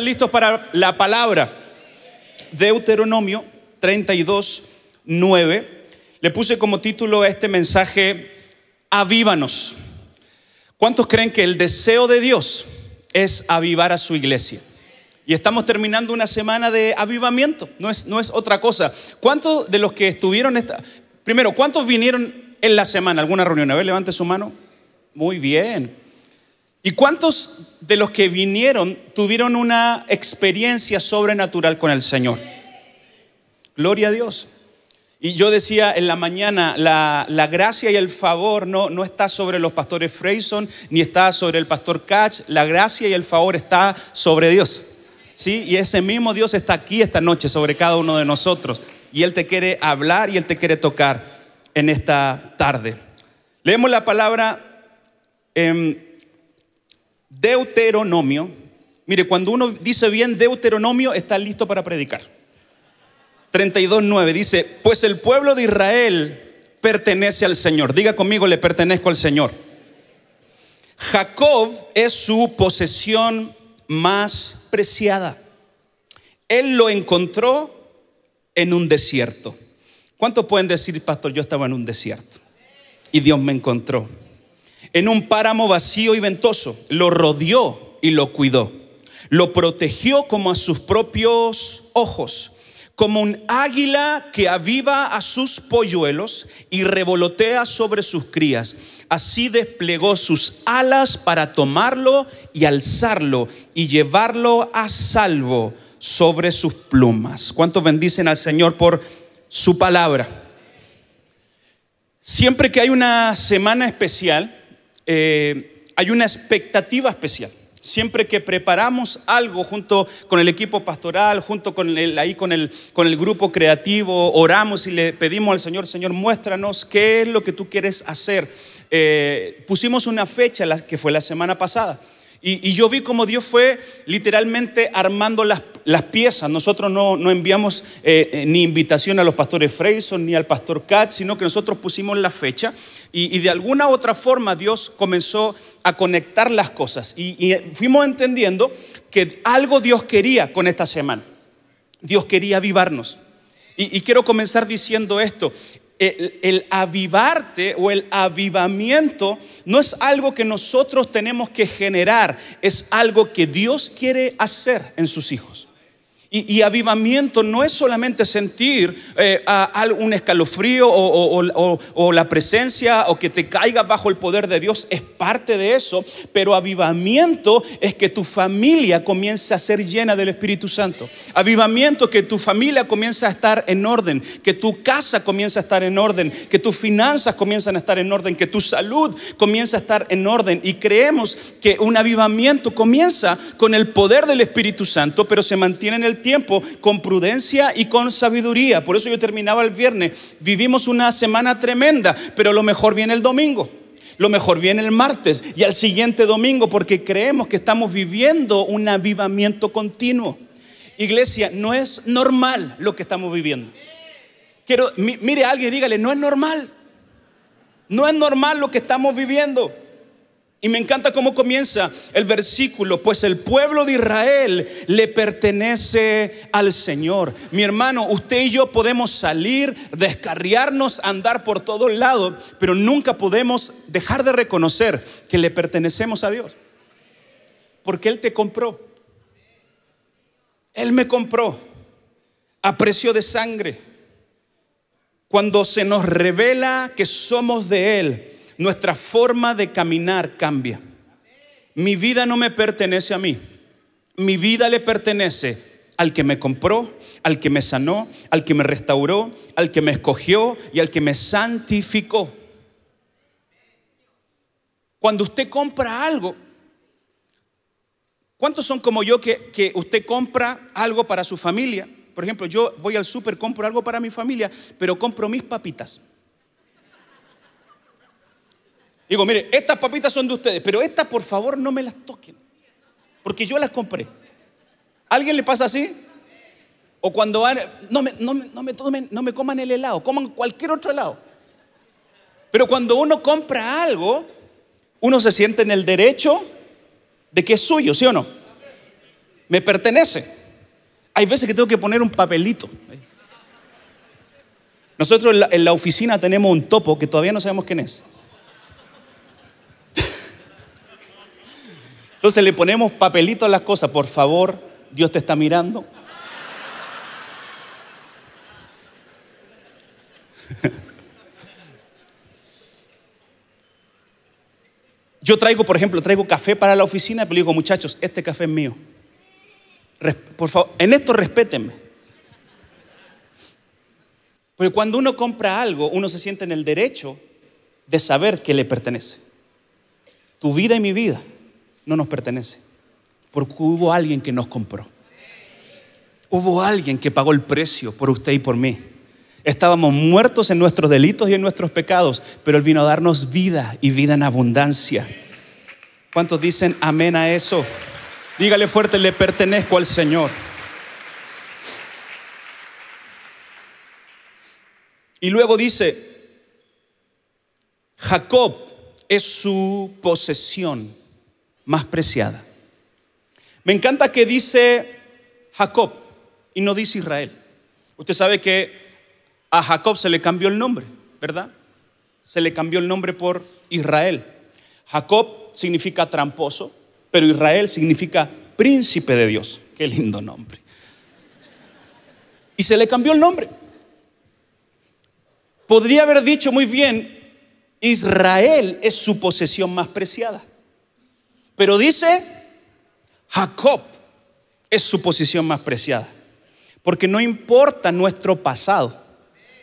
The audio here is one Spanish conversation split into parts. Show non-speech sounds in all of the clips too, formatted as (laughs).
listos para la palabra? Deuteronomio 32, 9. Le puse como título este mensaje, avívanos. ¿Cuántos creen que el deseo de Dios es avivar a su iglesia? Y estamos terminando una semana de avivamiento, no es, no es otra cosa. ¿Cuántos de los que estuvieron, esta... primero, cuántos vinieron en la semana? ¿Alguna reunión? A ver, levante su mano. Muy bien. ¿Y cuántos de los que vinieron tuvieron una experiencia sobrenatural con el Señor? Gloria a Dios. Y yo decía en la mañana, la, gracia y el favor no, no, está sobre los pastores Freyson, ni está sobre el pastor Catch, la gracia y el favor está sobre Dios. ¿sí? Y ese mismo Dios está aquí esta noche sobre cada uno de nosotros. Y Él te quiere hablar y Él te quiere tocar en esta tarde. Leemos la palabra. Deuteronomio. Mire, cuando uno dice bien Deuteronomio, está listo para predicar. 32.9 dice, pues el pueblo de Israel pertenece al Señor. Diga conmigo, le pertenezco al Señor. Jacob es su posesión más preciada. Él lo encontró en un desierto. ¿Cuántos pueden decir, pastor, yo estaba en un desierto y Dios me encontró? en un páramo vacío y ventoso. Lo rodeó y lo cuidó. Lo protegió como a sus propios ojos, como un águila que aviva a sus polluelos y revolotea sobre sus crías. Así desplegó sus alas para tomarlo y alzarlo y llevarlo a salvo sobre sus plumas. ¿Cuántos bendicen al Señor por su palabra? Siempre que hay una semana especial, eh, hay una expectativa especial. Siempre que preparamos algo junto con el equipo pastoral, junto con el, ahí con el, grupo creativo, oramos y le pedimos al Señor, Señor, muéstranos qué es lo que tú quieres hacer. Eh, pusimos una fecha, que fue la semana pasada. Y, yo vi como Dios fue literalmente armando las, piezas. Nosotros no, enviamos eh, eh, ni invitación a los pastores Freyson ni al pastor Katz, sino que nosotros pusimos la fecha y, de alguna u otra forma Dios comenzó a conectar las cosas. Y, fuimos entendiendo que algo Dios quería con esta semana. Dios quería avivarnos. Y, y, quiero comenzar diciendo esto el, avivarte o el avivamiento no es algo que nosotros tenemos que generar, es algo que Dios quiere hacer en sus hijos. Y, avivamiento no es solamente sentir eh, un escalofrío o, la presencia o que te caiga bajo el poder de Dios, es parte de eso, pero avivamiento es que tu familia comience a ser llena del Espíritu Santo. Avivamiento que tu familia comience a estar en orden, que tu casa comience a estar en orden, que tus finanzas comienzan a estar en orden, que tu salud comience a estar en orden. Y creemos que un avivamiento comienza con el poder del Espíritu Santo, pero se mantiene en el tiempo con prudencia y con sabiduría. Por eso yo terminaba el viernes. Vivimos una semana tremenda, pero lo mejor viene el domingo lo mejor viene el martes y al siguiente domingo, porque creemos que estamos viviendo un avivamiento continuo. Iglesia, no es normal lo que estamos viviendo. Quiero, mire alguien, dígale, no es normal. No es normal lo que estamos viviendo. Y me encanta cómo comienza el versículo, pues el pueblo de Israel le pertenece al Señor. Mi hermano, usted y yo podemos salir, descarriarnos, andar por todos lados, pero nunca podemos dejar de reconocer que le pertenecemos a Dios. Porque Él te compró. Él me compró a precio de sangre. Cuando se nos revela que somos de Él, nuestra forma de caminar cambia. Mi vida no me pertenece a mí. Mi vida le pertenece al que me compró, al que me sanó, al que me restauró, al que me escogió y al que me santificó. Cuando usted compra algo, ¿cuántos son como yo que, usted compra algo para su familia? Por ejemplo, yo voy al súper, compro algo para mi familia, pero compro mis papitas. Digo, mire, estas papitas son de ustedes, pero estas por favor no me las toquen, porque yo las compré. ¿Alguien le pasa así? O cuando van, no me, no, no, me tomen, no me coman el helado, coman cualquier otro helado. Pero cuando uno compra algo, uno se siente en el derecho de que es suyo, ¿sí o no? Me pertenece. Hay veces que tengo que poner un papelito. Nosotros en la oficina tenemos un topo que todavía no sabemos quién es. Entonces le ponemos papelito a las cosas, por favor, Dios te está mirando. (laughs) Yo traigo, por ejemplo, traigo café para la oficina, pero digo, muchachos, este café es mío. Por favor, en esto respétenme. Porque cuando uno compra algo, uno se siente en el derecho de saber que le pertenece. Tu vida y mi vida no nos pertenece. Porque hubo alguien que nos compró. Hubo alguien que pagó el precio por usted y por mí. Estábamos muertos en nuestros delitos y en nuestros pecados, pero Él vino a darnos vida y vida en abundancia. ¿Cuántos dicen amén a eso? Dígale fuerte, le pertenezco al Señor. Y luego dice, Jacob es su posesión más preciada. Me encanta que dice Jacob y no dice Israel. Usted sabe que a Jacob se le cambió el nombre, ¿verdad? Se le cambió el nombre por Israel. Jacob significa tramposo, pero Israel significa príncipe de Dios. Qué lindo nombre. Y se le cambió el nombre. Podría haber dicho muy bien, Israel es su posesión más preciada. Pero dice, Jacob es su posición más preciada. Porque no importa nuestro pasado,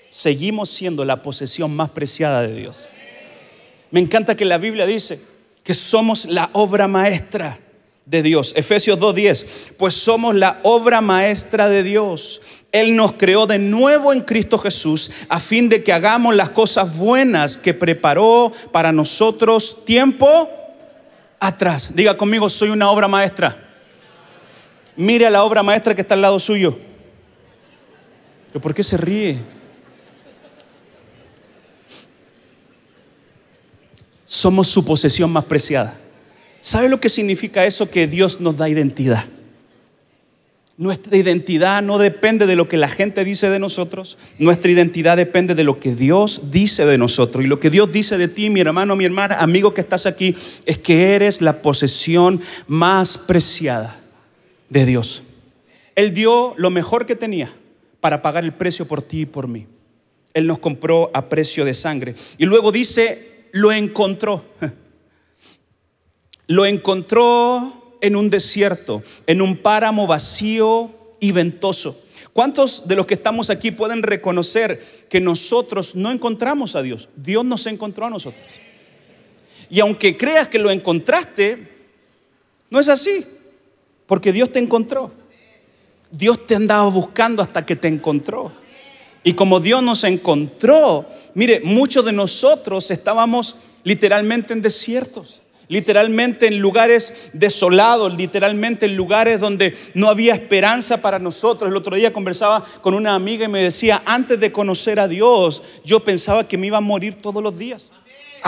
seguimos siendo la posesión más preciada de Dios. Me encanta que la Biblia dice que somos la obra maestra de Dios. Efesios 2.10, pues somos la obra maestra de Dios. Él nos creó de nuevo en Cristo Jesús a fin de que hagamos las cosas buenas que preparó para nosotros tiempo atrás. Diga conmigo, soy una obra maestra. Mire a la obra maestra que está al lado suyo. ¿Pero por qué se ríe? Somos su posesión más preciada. ¿Sabe lo que significa eso? Que Dios nos da identidad. Nuestra identidad no depende de lo que la gente dice de nosotros, nuestra identidad depende de lo que Dios dice de nosotros. Y lo que Dios dice de ti, mi hermano, mi hermana, amigo que estás aquí, es que eres la posesión más preciada de Dios. Él dio lo mejor que tenía para pagar el precio por ti y por mí. Él nos compró a precio de sangre. Y luego dice, lo encontró. (laughs) Lo encontró en un desierto, en un páramo vacío y ventoso. ¿Cuántos de los que estamos aquí pueden reconocer que nosotros no encontramos a Dios? Dios nos encontró a nosotros. Y aunque creas que lo encontraste, no es así, porque Dios te encontró. Dios te andaba buscando hasta que te encontró. Y como Dios nos encontró, mire, muchos de nosotros estábamos literalmente en desiertos literalmente en lugares desolados, literalmente en lugares donde no había esperanza para nosotros. El otro día conversaba con una amiga y me decía, antes de conocer a Dios, yo pensaba que me iba a morir todos los días.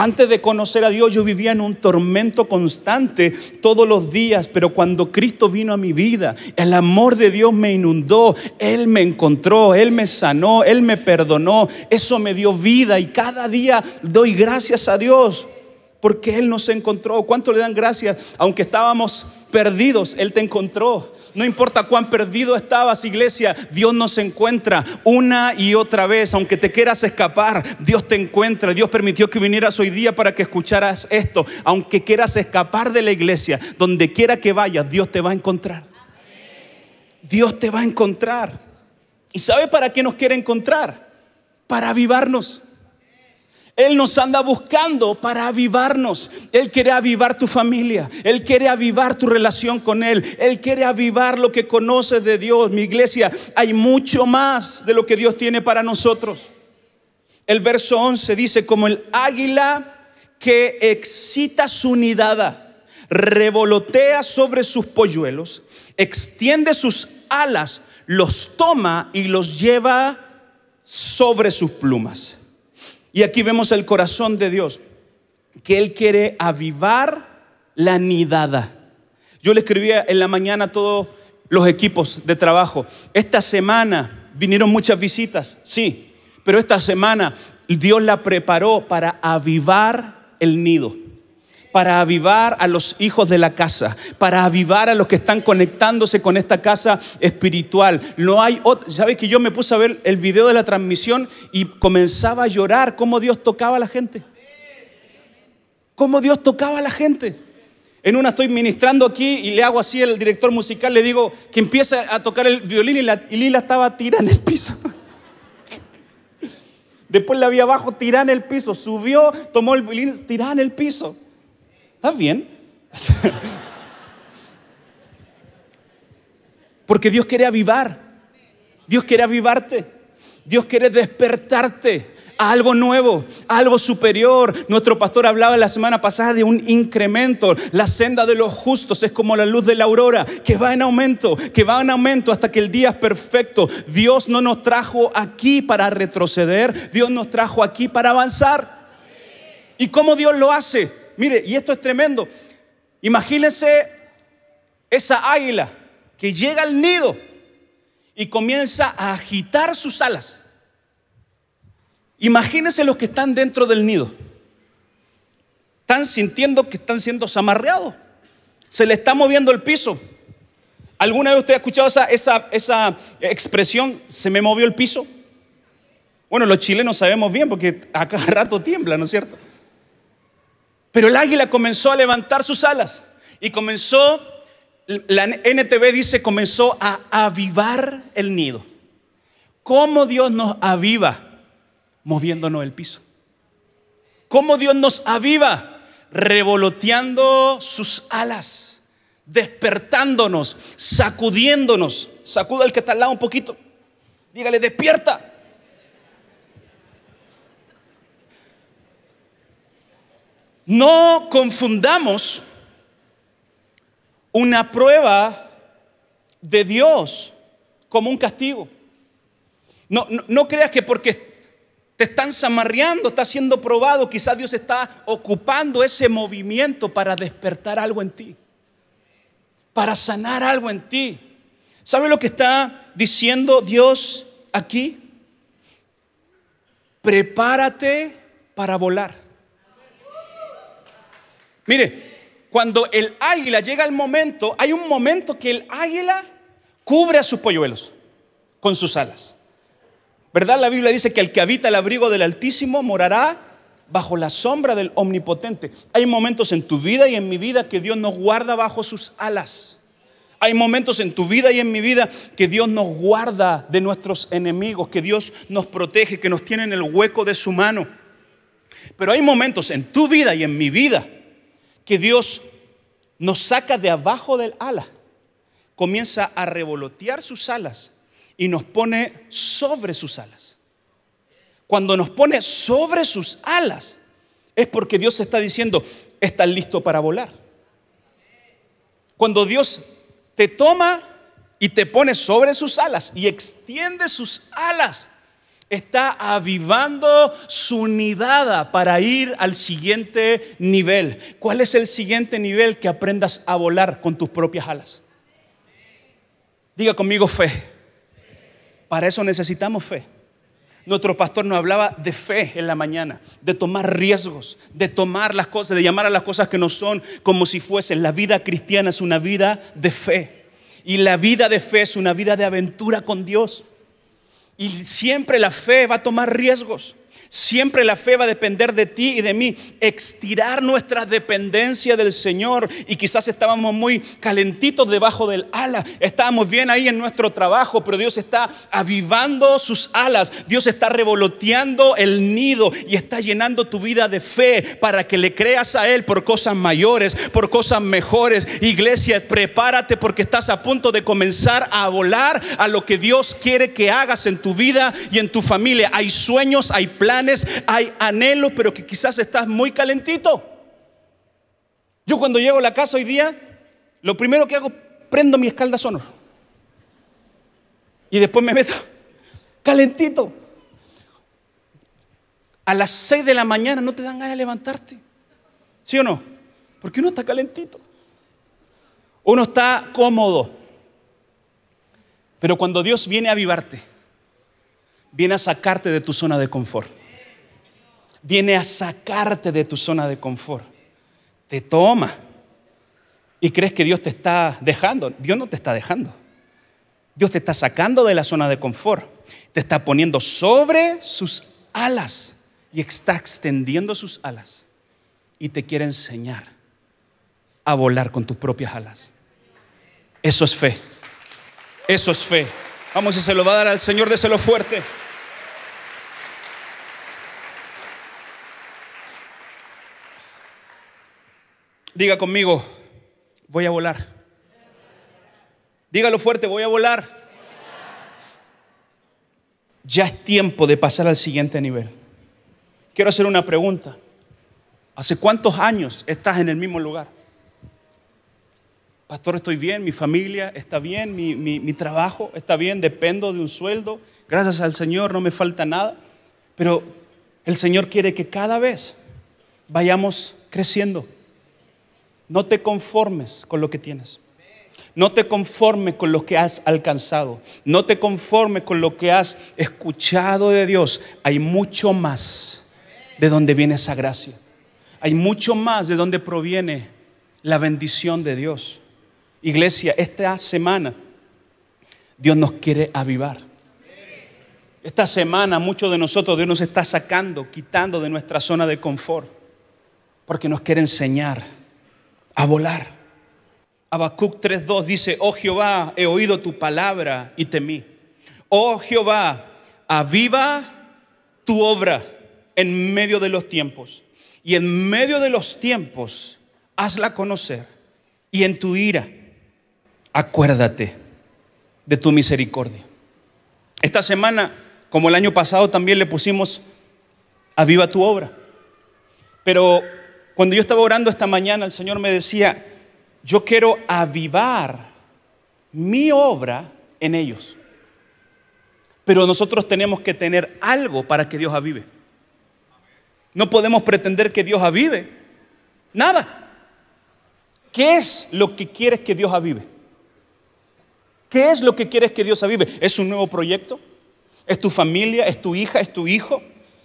Antes de conocer a Dios yo vivía en un tormento constante todos los días, pero cuando Cristo vino a mi vida, el amor de Dios me inundó, Él me encontró, Él me sanó, Él me perdonó, eso me dio vida y cada día doy gracias a Dios porque Él nos encontró. ¿Cuánto le dan gracias? Aunque estábamos perdidos, Él te encontró. No importa cuán perdido estabas, iglesia, Dios nos encuentra una y otra vez. Aunque te quieras escapar, Dios te encuentra. Dios permitió que vinieras hoy día para que escucharas esto. Aunque quieras escapar de la iglesia, donde quiera que vayas, Dios te va a encontrar. Dios te va a encontrar. ¿Y sabe para qué nos quiere encontrar? Para avivarnos él nos anda buscando para avivarnos. Él quiere avivar tu familia. Él quiere avivar tu relación con Él. Él quiere avivar lo que conoces de Dios. Mi iglesia, hay mucho más de lo que Dios tiene para nosotros. El verso 11 dice, como el águila que excita su nidada, revolotea sobre sus polluelos, extiende sus alas, los toma y los lleva sobre sus plumas. Y aquí vemos el corazón de Dios, que Él quiere avivar la nidada. Yo le escribía en la mañana a todos los equipos de trabajo, esta semana vinieron muchas visitas, sí, pero esta semana Dios la preparó para avivar el nido para avivar a los hijos de la casa, para avivar a los que están conectándose con esta casa espiritual. No hay ya sabes que yo me puse a ver el video de la transmisión y comenzaba a llorar cómo Dios tocaba a la gente. Cómo Dios tocaba a la gente. En una estoy ministrando aquí y le hago así al director musical, le digo que empiece a tocar el violín y, y Lila estaba tirada en el piso. (laughs) Después la vi abajo tirada en el piso. Subió, tomó el violín, tirada en el piso. ¿estás bien? Porque Dios quiere avivar. Dios quiere avivarte. Dios quiere despertarte a algo nuevo, a algo superior. Nuestro pastor hablaba la semana pasada de un incremento. La senda de los justos es como la luz de la aurora, que va en aumento, que va en aumento hasta que el día es perfecto. Dios no nos trajo aquí para retroceder, Dios nos trajo aquí para avanzar. ¿Y cómo Dios lo hace? Mire, y esto es tremendo. Imagínense esa águila que llega al nido y comienza a agitar sus alas. Imagínense los que están dentro del nido. Están sintiendo que están siendo zamarreados. Se le está moviendo el piso. ¿Alguna vez usted ha escuchado esa, esa, esa expresión, se me movió el piso? Bueno, los chilenos sabemos bien porque a cada rato tiembla, ¿no es cierto? Pero el águila comenzó a levantar sus alas y comenzó, la NTV dice, comenzó a avivar el nido. ¿Cómo Dios nos aviva? Moviéndonos el piso. ¿Cómo Dios nos aviva? Revoloteando sus alas, despertándonos, sacudiéndonos. Sacuda al que está al lado un poquito. Dígale, despierta. No confundamos una prueba de Dios como un castigo. No, no, creas que porque te están zamarreando, está siendo probado, quizás Dios está ocupando ese movimiento para despertar algo en ti, para sanar algo en ti. ¿Sabe lo que está diciendo Dios aquí? Prepárate para volar. Mire, cuando el águila llega al momento, hay un momento que el águila cubre a sus polluelos con sus alas. ¿Verdad? La Biblia dice que el que habita el abrigo del Altísimo morará bajo la sombra del Omnipotente. Hay momentos en tu vida y en mi vida que Dios nos guarda bajo sus alas. Hay momentos en tu vida y en mi vida que Dios nos guarda de nuestros enemigos, que Dios nos protege, que nos tiene en el hueco de su mano. Pero hay momentos en tu vida y en mi vida que Dios nos saca de abajo del ala, comienza a revolotear sus alas y nos pone sobre sus alas. Cuando nos pone sobre sus alas, es porque Dios está diciendo, estás listo para volar. Cuando Dios te toma y te pone sobre sus alas y extiende sus alas, está avivando su unidad para ir al siguiente nivel. ¿Cuál es el siguiente nivel? Que aprendas a volar con tus propias alas. Diga conmigo fe. Para eso necesitamos fe. Nuestro pastor nos hablaba de fe en la mañana, de tomar riesgos, de tomar las cosas, de llamar a las cosas que no son como si fuesen. La vida cristiana es una vida de fe. Y la vida de fe es una vida de aventura con Dios. Y siempre la fe va a tomar riesgos. Siempre la fe va a depender de ti y de mí. Extirar nuestra dependencia del Señor. Y quizás estábamos muy calentitos debajo del ala. Estábamos bien ahí en nuestro trabajo, pero Dios está avivando sus alas. Dios está revoloteando el nido y está llenando tu vida de fe para que le creas a Él por cosas mayores, por cosas mejores. Iglesia, prepárate porque estás a punto de comenzar a volar a lo que Dios quiere que hagas en tu vida y en tu familia. Hay sueños, hay planes hay anhelos pero que quizás estás muy calentito. Yo cuando llego a la casa hoy día, lo primero que hago, prendo mi escalda sonor. Y después me meto (laughs) calentito. A las 6 de la mañana no te dan ganas de levantarte. ¿Sí o no? Porque uno está calentito. Uno está cómodo. Pero cuando Dios viene a avivarte, viene a sacarte de tu zona de confort viene a sacarte de tu zona de confort. Te toma. Y crees que Dios te está dejando. Dios no te está dejando. Dios te está sacando de la zona de confort. Te está poniendo sobre sus alas y está extendiendo sus alas. Y te quiere enseñar a volar con tus propias alas. Eso es fe. Eso es fe. Vamos, y se lo va a dar al Señor, déselo fuerte. Diga conmigo, voy a volar. Dígalo fuerte, voy a volar. Ya es tiempo de pasar al siguiente nivel. Quiero hacer una pregunta. ¿Hace cuántos años estás en el mismo lugar? Pastor, estoy bien, mi familia está bien, mi, mi, trabajo está bien, dependo de un sueldo, gracias al Señor no me falta nada, pero el Señor quiere que cada vez vayamos creciendo. No te conformes con lo que tienes. No te conformes con lo que has alcanzado. No te conformes con lo que has escuchado de Dios. Hay mucho más de donde viene esa gracia. Hay mucho más de donde proviene la bendición de Dios. Iglesia, esta semana Dios nos quiere avivar. Esta semana muchos de nosotros Dios nos está sacando, quitando de nuestra zona de confort, porque nos quiere enseñar a volar. Habacuc 3.2 dice, oh Jehová, he oído tu palabra y temí. Oh Jehová, aviva tu obra en medio de los tiempos. Y en medio de los tiempos, hazla conocer. Y en tu ira, acuérdate de tu misericordia. Esta semana, como el año pasado, también le pusimos, aviva tu obra. Pero cuando yo estaba orando esta mañana, el Señor me decía, yo quiero avivar mi obra en ellos. Pero nosotros tenemos que tener algo para que Dios avive. No podemos pretender que Dios avive. Nada. ¿Qué es lo que quieres que Dios avive? ¿Qué es lo que quieres que Dios avive? ¿Es un nuevo proyecto? ¿Es tu familia? ¿Es tu hija? ¿Es tu hijo?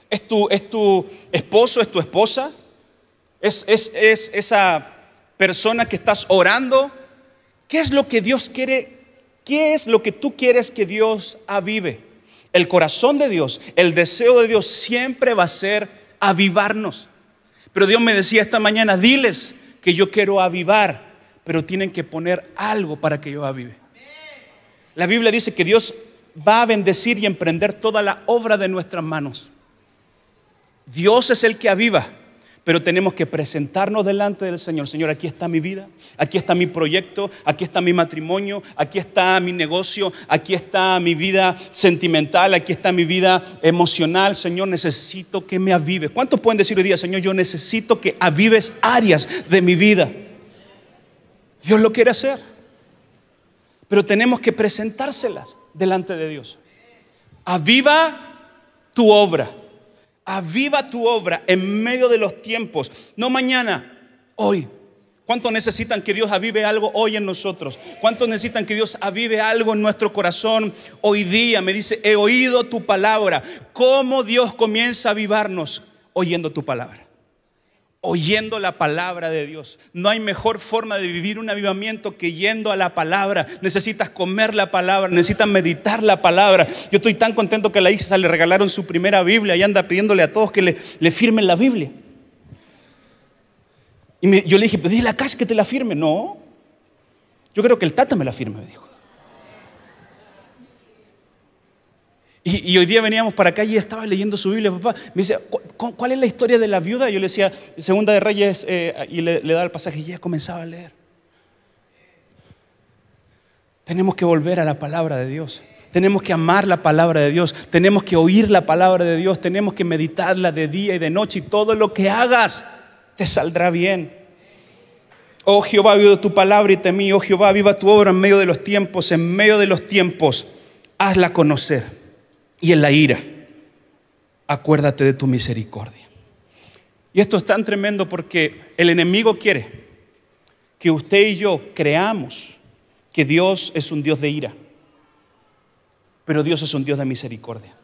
¿Es tu, es tu esposo? ¿Es tu esposa? Es, esa persona que estás orando. ¿Qué es lo que Dios quiere? ¿Qué es lo que tú quieres que Dios avive? El corazón de Dios, el deseo de Dios siempre va a ser avivarnos. Pero Dios me decía esta mañana, diles que yo quiero avivar, pero tienen que poner algo para que yo avive. La Biblia dice que Dios va a bendecir y emprender toda la obra de nuestras manos. Dios es el que aviva. Pero tenemos que presentarnos delante del Señor. Señor, aquí está mi vida, aquí está mi proyecto, aquí está mi matrimonio, aquí está mi negocio, aquí está mi vida sentimental, aquí está mi vida emocional. Señor, necesito que me avives. ¿Cuántos pueden decir hoy día, Señor, yo necesito que avives áreas de mi vida? Dios lo quiere hacer. Pero tenemos que presentárselas delante de Dios. Aviva tu obra. Aviva tu obra en medio de los tiempos, no mañana, hoy. ¿Cuánto necesitan que Dios avive algo hoy en nosotros? ¿Cuánto necesitan que Dios avive algo en nuestro corazón hoy día? Me dice, he oído tu palabra. ¿Cómo Dios comienza a avivarnos oyendo tu palabra? oyendo la palabra de Dios. No hay mejor forma de vivir un avivamiento que yendo a la palabra. Necesitas comer la palabra, necesitas meditar la palabra. Yo estoy tan contento que a la Isa le regalaron su primera Biblia y anda pidiéndole a todos que le, firmen la Biblia. Y yo le dije, pedí la casa que te la firme. No, yo creo que el Tata me la firme, me dijo. Y, hoy día veníamos para acá y estaba leyendo su Biblia, papá. Me dice, ¿cuál, es la historia de la viuda? yo le decía, Segunda de Reyes, eh, y le, daba el pasaje y ya comenzaba a leer. Tenemos que volver a la palabra de Dios. Tenemos que amar la palabra de Dios. Tenemos que oír la palabra de Dios. Tenemos que meditarla de día y de noche. Y todo lo que hagas te saldrá bien. Oh Jehová, viva tu palabra y temí. Oh Jehová, viva tu obra en medio de los tiempos. En medio de los tiempos, hazla conocer y en la ira, acuérdate de tu misericordia. Y esto es tan tremendo porque el enemigo quiere que usted y yo creamos que Dios es un Dios de ira, pero Dios es un Dios de misericordia.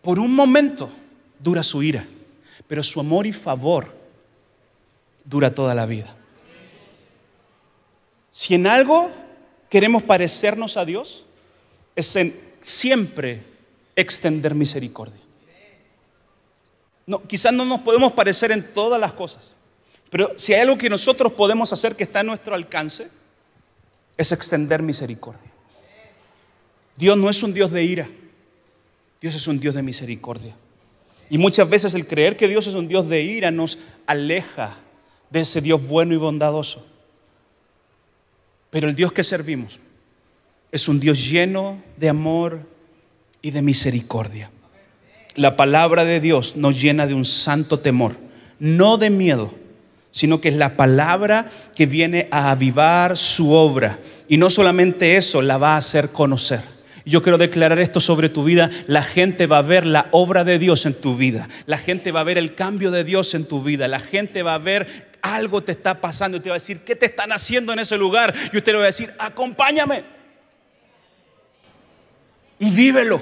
Por un momento dura su ira, pero su amor y favor dura toda la vida. Si en algo queremos parecernos a Dios, es en siempre extender misericordia. quizás no nos podemos parecer en todas las cosas, pero si hay algo que nosotros podemos hacer que está a nuestro alcance, es extender misericordia. Dios no es un Dios de ira, Dios es un Dios de misericordia. Y muchas veces el creer que Dios es un Dios de ira nos aleja de ese Dios bueno y bondadoso. Pero el Dios que servimos es un Dios lleno de amor y de misericordia. La palabra de Dios nos llena de un santo temor, no de miedo, sino que es la palabra que viene a avivar su obra. Y no solamente eso, la va a hacer conocer. Yo quiero declarar esto sobre tu vida. La gente va a ver la obra de Dios en tu vida. La gente va a ver el cambio de Dios en tu vida. La gente va a ver algo te está pasando y te va a decir, ¿qué te están haciendo en ese lugar? Y usted le va a decir, acompáñame y vívelo.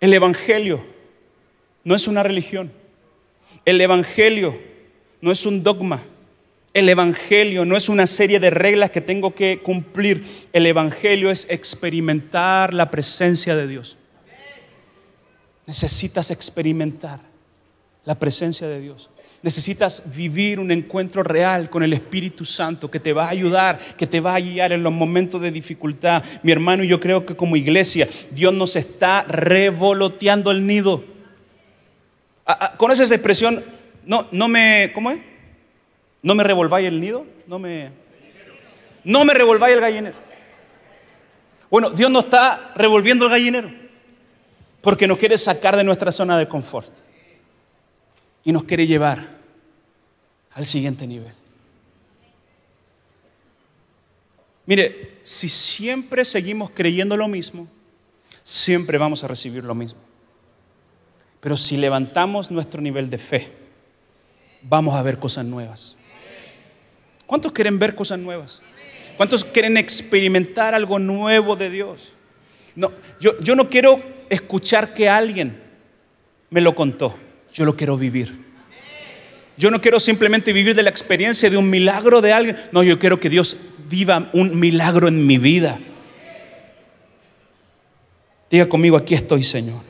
El Evangelio no es una religión. El Evangelio no es un dogma. El Evangelio no es una serie de reglas que tengo que cumplir. El Evangelio es experimentar la presencia de Dios. Necesitas experimentar la presencia de Dios. Necesitas vivir un encuentro real con el Espíritu Santo que te va a ayudar, que te va a guiar en los momentos de dificultad. Mi hermano, yo creo que como iglesia Dios nos está revoloteando el nido. Ah, ah, ¿Conoces esa expresión? No, no me, ¿cómo es? No me revolváis el nido, no me, no me revolváis el gallinero. Bueno, Dios nos está revolviendo el gallinero porque nos quiere sacar de nuestra zona de confort y nos quiere llevar al siguiente nivel. Mire, si siempre seguimos creyendo lo mismo, siempre vamos a recibir lo mismo. Pero si levantamos nuestro nivel de fe, vamos a ver cosas nuevas. ¿Cuántos quieren ver cosas nuevas? ¿Cuántos quieren experimentar algo nuevo de Dios? No, yo, yo no quiero escuchar que alguien me lo contó, yo lo quiero vivir. Yo no quiero simplemente vivir de la experiencia de un milagro de alguien. No, yo quiero que Dios viva un milagro en mi vida. Diga conmigo, aquí estoy, Señor.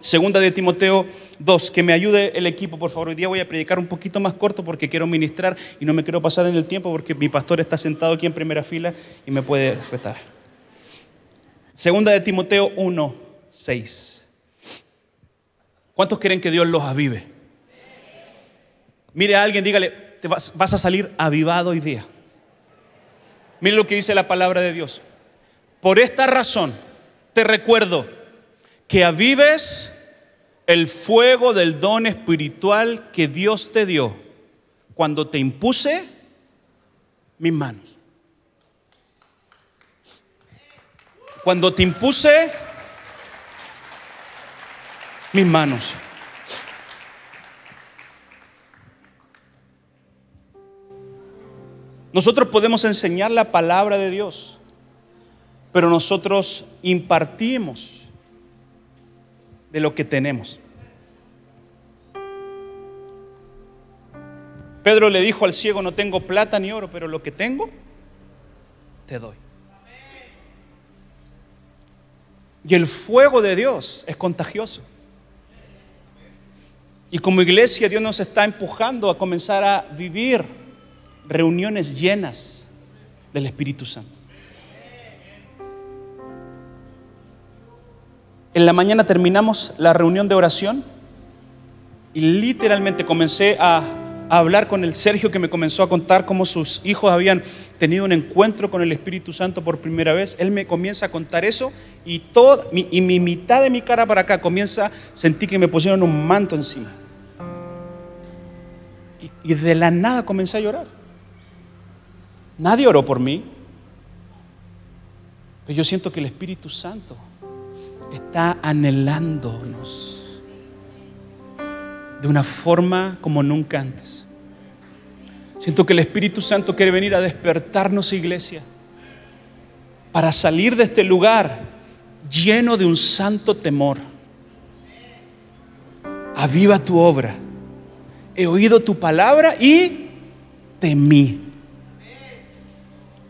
Segunda de Timoteo 2, que me ayude el equipo, por favor. Hoy día voy a predicar un poquito más corto porque quiero ministrar y no me quiero pasar en el tiempo porque mi pastor está sentado aquí en primera fila y me puede retar. Segunda de Timoteo 1, 6. ¿Cuántos creen que Dios los avive? Mire a alguien, dígale, vas, vas a salir avivado hoy día. Mire lo que dice la palabra de Dios. Por esta razón te recuerdo que avives el fuego del don espiritual que Dios te dio cuando te impuse mis manos. Cuando te impuse mis manos. Nosotros podemos enseñar la palabra de Dios, pero nosotros impartimos de lo que tenemos. Pedro le dijo al ciego, no tengo plata ni oro, pero lo que tengo, te doy. Y el fuego de Dios es contagioso. Y como iglesia Dios nos está empujando a comenzar a vivir reuniones llenas del Espíritu Santo. En la mañana terminamos la reunión de oración y literalmente comencé a, hablar con el Sergio que me comenzó a contar cómo sus hijos habían tenido un encuentro con el Espíritu Santo por primera vez. Él me comienza a contar eso y, todo, mi, y mi mitad de mi cara para acá comienza, a sentir que me pusieron un manto encima. y de la nada comencé a llorar. Nadie oró por mí. Pero yo siento que el Espíritu Santo está anhelándonos de una forma como nunca antes. Siento que el Espíritu Santo quiere venir a despertarnos, iglesia, para salir de este lugar lleno de un santo temor. Aviva tu obra. He oído tu palabra y temí.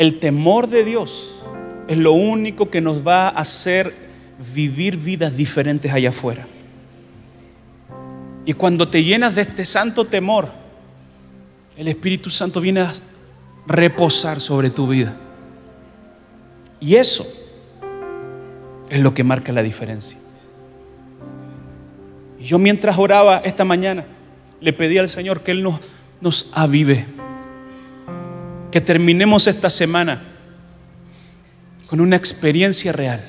El temor de Dios es lo único que nos va a hacer vivir vidas diferentes allá afuera. Y cuando te llenas de este santo temor, el Espíritu Santo viene a reposar sobre tu vida. Y eso es lo que marca la diferencia. Y yo mientras oraba esta mañana, le pedí al Señor que Él nos, nos avive que terminemos esta semana con una experiencia real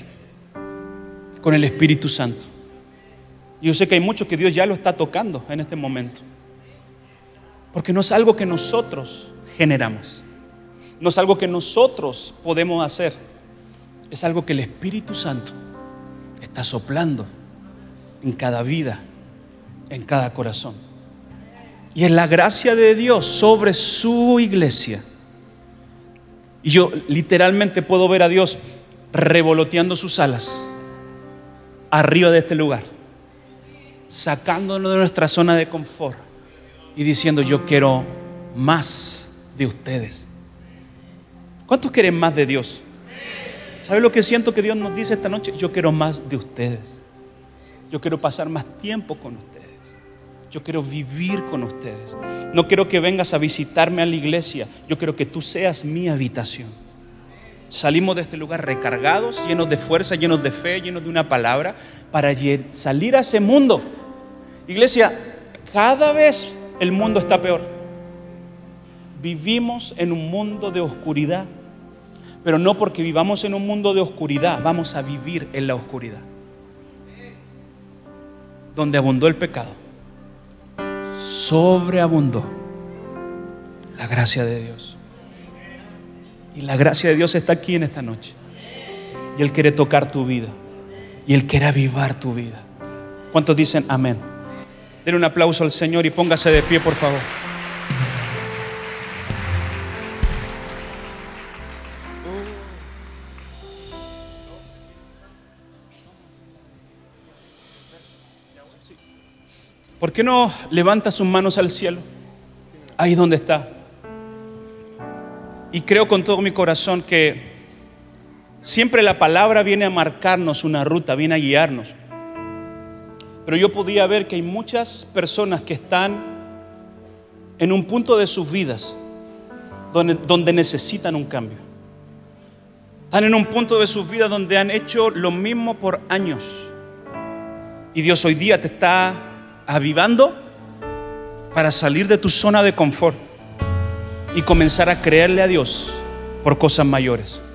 con el Espíritu Santo. Yo sé que hay muchos que Dios ya lo está tocando en este momento. Porque no es algo que nosotros generamos. No es algo que nosotros podemos hacer. Es algo que el Espíritu Santo está soplando en cada vida, en cada corazón. Y es la gracia de Dios sobre su iglesia y yo literalmente puedo ver a Dios revoloteando sus alas arriba de este lugar, sacándonos de nuestra zona de confort y diciendo yo quiero más de ustedes. ¿Cuántos quieren más de Dios? ¿Sabe lo que siento que Dios nos dice esta noche? Yo quiero más de ustedes. Yo quiero pasar más tiempo con ustedes. Yo quiero vivir con ustedes. No quiero que vengas a visitarme a la iglesia. Yo quiero que tú seas mi habitación. Salimos de este lugar recargados, llenos de fuerza, llenos de fe, llenos de una palabra, para salir a ese mundo. Iglesia, cada vez el mundo está peor. Vivimos en un mundo de oscuridad, pero no porque vivamos en un mundo de oscuridad, vamos a vivir en la oscuridad, donde abundó el pecado sobreabundó la gracia de Dios. Y la gracia de Dios está aquí en esta noche. Y Él quiere tocar tu vida. Y Él quiere avivar tu vida. ¿Cuántos dicen amén? Den un aplauso al Señor y póngase de pie, por favor. ¿Por qué no levanta sus manos al cielo? Ahí donde está. Y creo con todo mi corazón que siempre la palabra viene a marcarnos una ruta, viene a guiarnos. Pero yo podía ver que hay muchas personas que están en un punto de sus vidas donde, donde, necesitan un cambio. Están en un punto de sus vidas donde han hecho lo mismo por años. Y Dios hoy día te está avivando para salir de tu zona de confort y comenzar a creerle a Dios por cosas mayores.